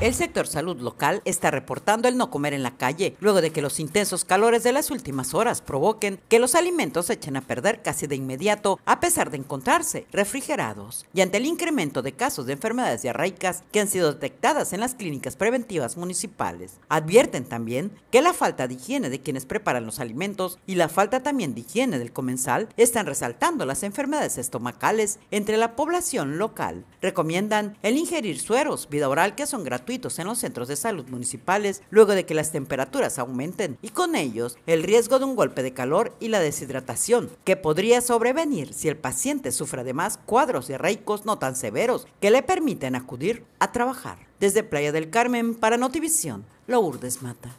El sector salud local está reportando el no comer en la calle, luego de que los intensos calores de las últimas horas provoquen que los alimentos se echen a perder casi de inmediato, a pesar de encontrarse refrigerados. Y ante el incremento de casos de enfermedades diarraicas que han sido detectadas en las clínicas preventivas municipales, advierten también que la falta de higiene de quienes preparan los alimentos y la falta también de higiene del comensal están resaltando las enfermedades estomacales entre la población local. Recomiendan el ingerir sueros, vida oral que son gratuitos en los centros de salud municipales luego de que las temperaturas aumenten y con ellos el riesgo de un golpe de calor y la deshidratación que podría sobrevenir si el paciente sufre además cuadros diarreicos no tan severos que le permiten acudir a trabajar. Desde Playa del Carmen para Notivisión, Lourdes Mata.